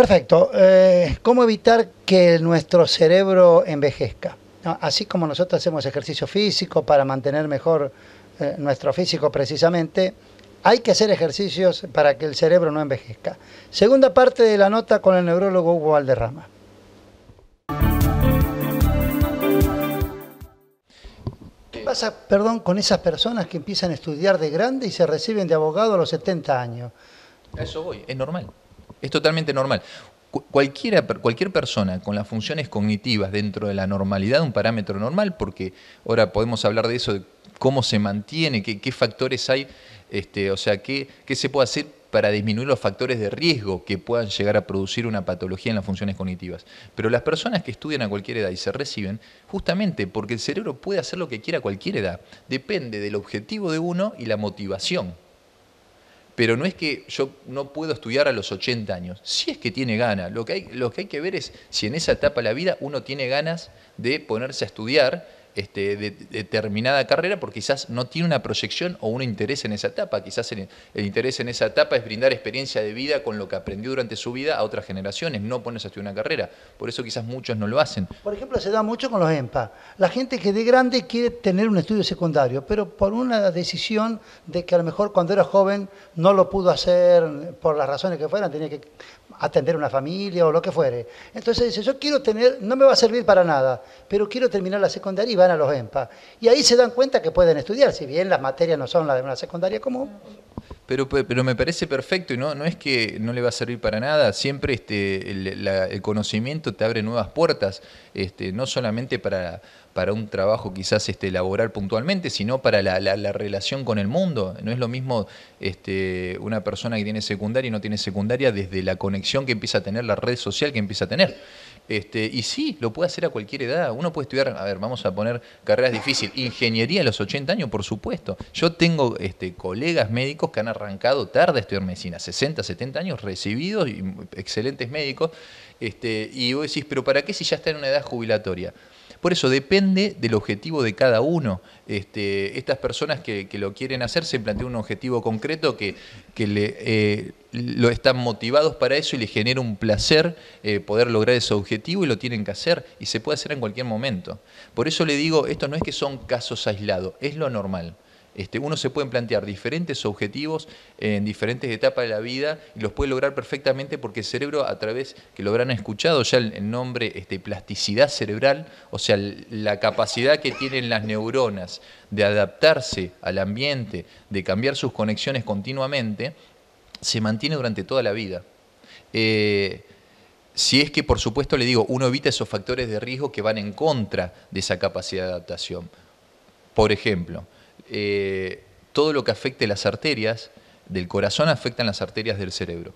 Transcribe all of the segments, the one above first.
Perfecto. Eh, ¿Cómo evitar que nuestro cerebro envejezca? Así como nosotros hacemos ejercicio físico para mantener mejor eh, nuestro físico precisamente, hay que hacer ejercicios para que el cerebro no envejezca. Segunda parte de la nota con el neurólogo Hugo Valderrama. ¿Qué pasa, perdón, con esas personas que empiezan a estudiar de grande y se reciben de abogado a los 70 años? eso voy, es normal. Es totalmente normal. cualquier persona con las funciones cognitivas dentro de la normalidad, un parámetro normal, porque ahora podemos hablar de eso, de cómo se mantiene, qué, factores hay, este, o sea, qué, qué se puede hacer para disminuir los factores de riesgo que puedan llegar a producir una patología en las funciones cognitivas. Pero las personas que estudian a cualquier edad y se reciben, justamente porque el cerebro puede hacer lo que quiera a cualquier edad, depende del objetivo de uno y la motivación pero no es que yo no puedo estudiar a los 80 años. Sí es que tiene ganas. Lo que hay, lo que, hay que ver es si en esa etapa de la vida uno tiene ganas de ponerse a estudiar este, de, determinada carrera porque quizás no tiene una proyección o un interés en esa etapa. Quizás el, interés en esa etapa es brindar experiencia de vida con lo que aprendió durante su vida a otras generaciones, no ponerse a estudiar una carrera. Por eso quizás muchos no lo hacen. Por ejemplo, se da mucho con los EMPA. La gente que de grande quiere tener un estudio secundario, pero por una decisión de que a lo mejor cuando era joven no lo pudo hacer por las razones que fueran, tenía que atender una familia o lo que fuere. Entonces dice, yo quiero tener, no me va a servir para nada, pero quiero terminar la secundaria y van a los EMPA. Y ahí se dan cuenta que pueden estudiar, si bien las materias no son las de una secundaria común. Pero, pero me parece perfecto y no, no es que no le va a servir para nada, siempre este, el, conocimiento te abre nuevas puertas, este, no solamente para, un trabajo quizás este, laboral puntualmente, sino para la, la, relación con el mundo. No es lo mismo este, una persona que tiene secundaria y no tiene secundaria desde la conexión que empieza a tener, la red social que empieza a tener. Este, y sí, lo puede hacer a cualquier edad. Uno puede estudiar, a ver, vamos a poner carreras difíciles. Ingeniería a los 80 años, por supuesto. Yo tengo este, colegas médicos que han arrancado tarde a estudiar medicina, 60, 70 años recibidos, y excelentes médicos. Este, y vos decís, pero ¿para qué si ya está en una edad jubilatoria? Por eso depende del objetivo de cada uno. Este, estas personas que, lo quieren hacer se plantean un objetivo concreto que, le, eh, lo están motivados para eso y les genera un placer eh, poder lograr ese objetivo y lo tienen que hacer y se puede hacer en cualquier momento. Por eso le digo, esto no es que son casos aislados, es lo normal. Este, uno se puede plantear diferentes objetivos en diferentes etapas de la vida y los puede lograr perfectamente porque el cerebro, a través, que lo habrán escuchado ya el, nombre, este, plasticidad cerebral, o sea, la capacidad que tienen las neuronas de adaptarse al ambiente, de cambiar sus conexiones continuamente, se mantiene durante toda la vida. Eh, si es que, por supuesto, le digo, uno evita esos factores de riesgo que van en contra de esa capacidad de adaptación. Por ejemplo, eh, todo lo que afecte las arterias del corazón afectan las arterias del cerebro.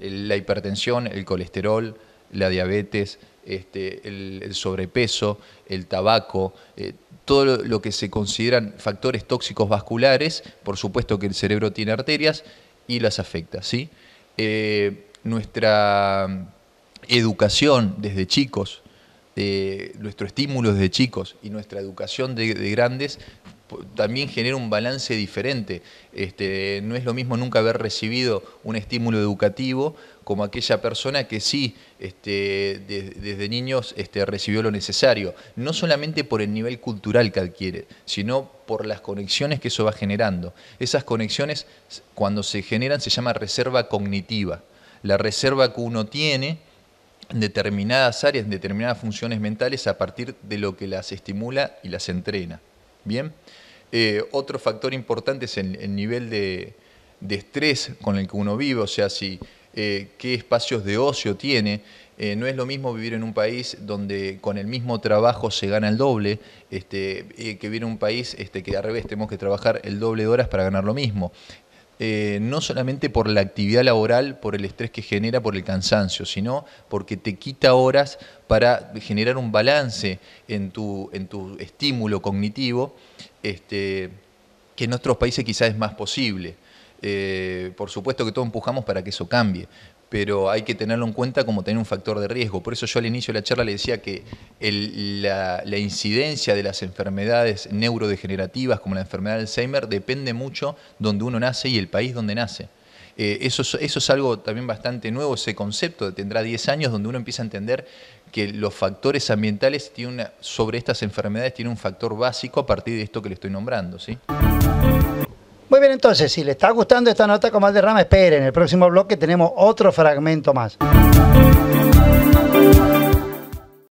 La hipertensión, el colesterol, la diabetes, este, el, sobrepeso, el tabaco, eh, todo lo, que se consideran factores tóxicos vasculares, por supuesto que el cerebro tiene arterias y las afecta. ¿sí? Eh, nuestra educación desde chicos, nuestro estímulo desde chicos y nuestra educación de, grandes también genera un balance diferente. Este, no es lo mismo nunca haber recibido un estímulo educativo como aquella persona que sí, este, desde niños, este, recibió lo necesario. No solamente por el nivel cultural que adquiere, sino por las conexiones que eso va generando. Esas conexiones, cuando se generan, se llama reserva cognitiva. La reserva que uno tiene en determinadas áreas, en determinadas funciones mentales, a partir de lo que las estimula y las entrena. Bien. Eh, otro factor importante es el, nivel de, estrés con el que uno vive, o sea, si, eh, qué espacios de ocio tiene. Eh, no es lo mismo vivir en un país donde con el mismo trabajo se gana el doble, este, que vivir en un país este, que al revés tenemos que trabajar el doble de horas para ganar lo mismo. Eh, no solamente por la actividad laboral, por el estrés que genera, por el cansancio, sino porque te quita horas para generar un balance en tu, en tu estímulo cognitivo, este, que en otros países quizás es más posible. Eh, por supuesto que todos empujamos para que eso cambie, pero hay que tenerlo en cuenta como tener un factor de riesgo. Por eso yo al inicio de la charla le decía que la, incidencia de las enfermedades neurodegenerativas como la enfermedad de Alzheimer depende mucho donde uno nace y el país donde nace. Eh, eso, es, eso es algo también bastante nuevo, ese concepto, tendrá 10 años donde uno empieza a entender que los factores ambientales sobre estas enfermedades tienen un factor básico a partir de esto que le estoy nombrando. ¿sí? Muy bien, entonces, si le está gustando esta nota con más derrama, espere, en el próximo bloque tenemos otro fragmento más.